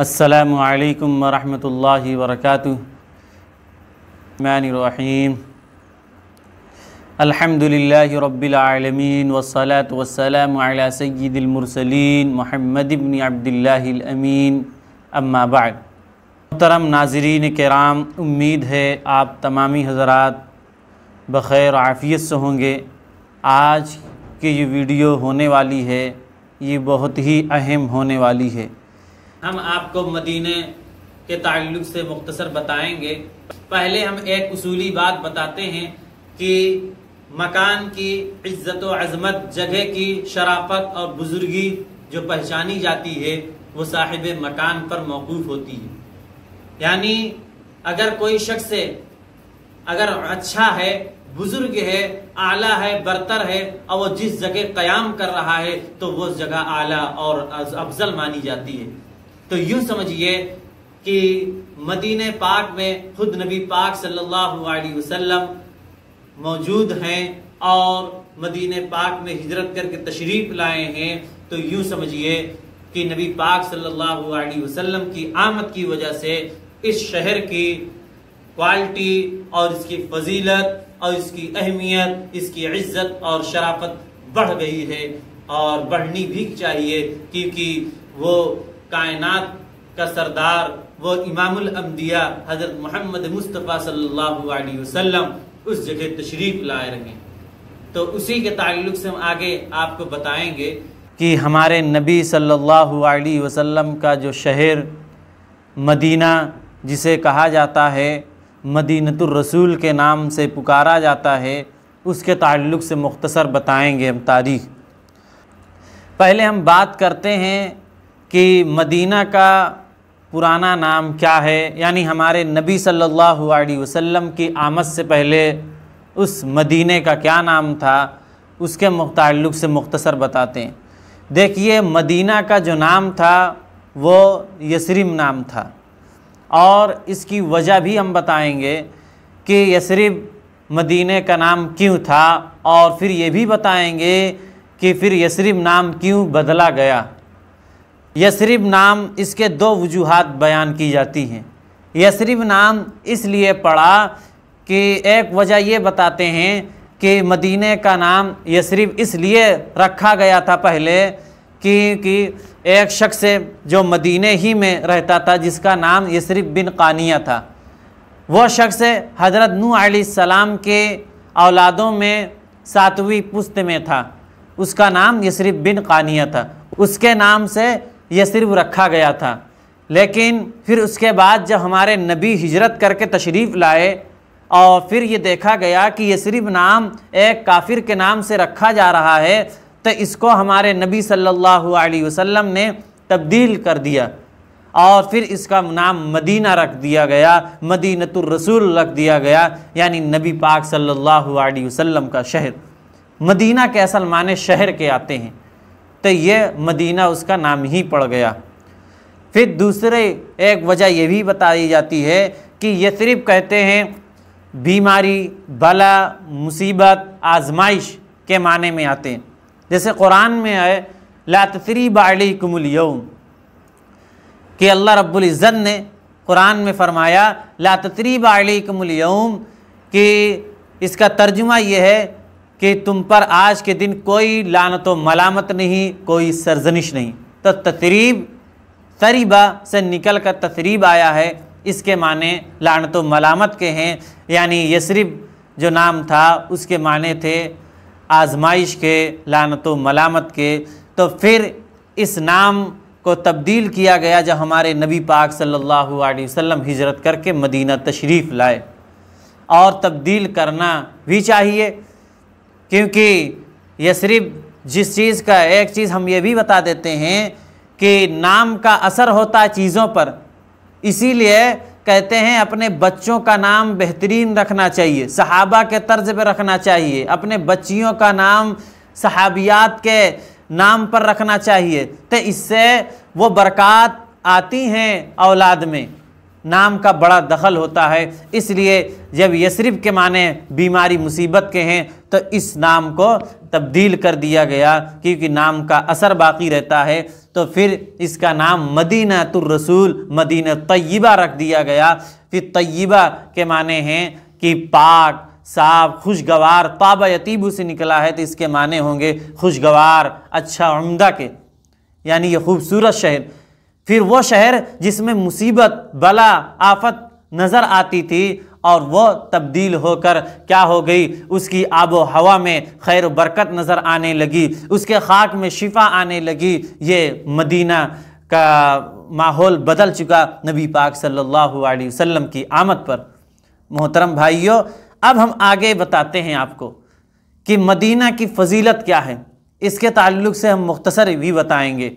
असलकम वरहमल वर्क रहीम अल्हम्दुलिल्लाह रब्बिलआलमीन वसलात वसलाम अला सय्यिदिल मोहम्मद इब्न अब्दुल्लाहिल अमीन अम्मा बाद मुहतरम नाजरीन कराम उम्मीद है आप तमामी हजरात बखैर आफियत से होंगे आज की ये वीडियो होने वाली है ये बहुत ही अहम होने वाली है हम आपको मदीने के ताल्लुक से मुख्तसर बताएंगे पहले हम एक उसूली बात बताते हैं कि मकान की इज्जत अजमत जगह की शराफत और बुजुर्गी जो पहचानी जाती है वो साहिब मकान पर मौकूफ होती है यानी अगर कोई शख्स अगर अच्छा है बुजुर्ग है आला है बरतर है और वो जिस जगह कयाम कर रहा है तो वो जगह आला और अफजल मानी जाती है तो यूं समझिए कि मदीने पाक में खुद नबी पाक सल्लल्लाहु अलैहि वसल्लम मौजूद हैं और मदीने पाक में हिजरत करके तशरीफ लाए हैं तो यूं समझिए कि नबी पाक सल्लल्लाहु अलैहि वसल्लम की आमद की वजह से इस शहर की क्वालिटी और इसकी फजीलत और इसकी अहमियत इसकी इज्जत और शराफत बढ़ गई है और बढ़नी भी चाहिए क्योंकि वो कायनात का सरदार वो इमामुल अम्बिया हजरत मोहम्मद मुस्तफ़ा सल्लल्लाहु अलैहि वसल्लम उस जगह तशरीफ लाए रहे तो उसी के ताल्लुक से हम आगे आपको बताएंगे कि हमारे नबी सल्लल्लाहु अलैहि वसल्लम का जो शहर मदीना जिसे कहा जाता है मदीनतुलरसूल के नाम से पुकारा जाता है उसके ताल्लुक से मुख्तसर बताएंगे हम तारीख पहले हम बात करते हैं कि मदीना का पुराना नाम क्या है यानी हमारे नबी सल्लल्लाहु अलैहि वसल्लम की आमद से पहले उस मदीने का क्या नाम था उसके मुतल से मुख्तसर बताते हैं देखिए मदीना का जो नाम था वो यसरिम नाम था और इसकी वजह भी हम बताएंगे कि यसरिब मदीने का नाम क्यों था और फिर ये भी बताएंगे कि फिर यसरिब नाम क्यों बदला गया यसरिब नाम इसके दो वजूहत बयान की जाती हैं यसरिब नाम इसलिए पड़ा कि एक वजह ये बताते हैं कि मदीने का नाम यसरिब इसलिए रखा गया था पहले कि कि एक शख्स जो मदीने ही में रहता था जिसका नाम यसरिब बिन कानिया था वह शख्स हज़रत नू सलाम के औलादों में सातवीं पुस्त में था उसका नाम यसरिब बिन कानिया था उसके नाम से यह सिर्फ रखा गया था लेकिन फिर उसके बाद जब हमारे नबी हिजरत करके तशरीफ़ लाए और फिर ये देखा गया कि ये सिर्फ नाम एक काफिर के नाम से रखा जा रहा है तो इसको हमारे नबी सल्लल्लाहु अलैहि वसल्लम ने तब्दील कर दिया और फिर इसका नाम मदीना रख दिया गया रसूल रख दिया गया यानी नबी पाक सल्लल्लाहु अलैहि वसल्लम का शहर मदीना के असल माने शहर के आते हैं तो ये मदीना उसका नाम ही पड़ गया फिर दूसरे एक वजह यह भी बताई जाती है कि यसरिफ कहते हैं बीमारी भला मुसीबत आजमाइश के माने में आते हैं जैसे कुरान में है लातरी कुमल कमुलयम कि अल्लाह रब्ज़त ने कुरान में फ़रमाया लातरी कुमल कमुलयम कि इसका तर्जुमा यह है कि तुम पर आज के दिन कोई लानत मलामत नहीं कोई सरजनिश नहीं तो ततरीब तरीबा से निकल कर ततरीब आया है इसके माने लानत मलामत के हैं यानी यसरिब जो नाम था उसके माने थे आजमाइश के लानत मलामत के तो फिर इस नाम को तब्दील किया गया जब हमारे नबी पाक सल्लल्लाहु अलैहि वसल्लम हिजरत करके मदीना तशरीफ़ लाए और तब्दील करना भी चाहिए क्योंकि यह सिर्फ जिस चीज़ का एक चीज़ हम ये भी बता देते हैं कि नाम का असर होता है चीज़ों पर इसीलिए कहते हैं अपने बच्चों का नाम बेहतरीन रखना चाहिए सहाबा के तर्ज पर रखना चाहिए अपने बच्चियों का नाम सहाबियात के नाम पर रखना चाहिए तो इससे वो बरक़ात आती हैं औलाद में नाम का बड़ा दखल होता है इसलिए जब यसरिफ के माने बीमारी मुसीबत के हैं तो इस नाम को तब्दील कर दिया गया क्योंकि नाम का असर बाकी रहता है तो फिर इसका नाम मदीना रसूल मदीना तय्यबा रख दिया गया फिर तय्यबा के माने हैं कि पाक साफ खुशगवार ताबा यतीबू से निकला है तो इसके माने होंगे खुशगवार अच्छा उमदा के यानी ये खूबसूरत शहर फिर वो शहर जिसमें मुसीबत बला आफत नज़र आती थी और वह तब्दील होकर क्या हो गई उसकी आबो हवा में खैर बरकत नज़र आने लगी उसके खाक में शिफा आने लगी ये मदीना का माहौल बदल चुका नबी पाक सल्लल्लाहु अलैहि वसल्लम की आमद पर मोहतरम भाइयों अब हम आगे बताते हैं आपको कि मदीना की फजीलत क्या है इसके ताल्लुक से हम मुख्तसर भी बताएंगे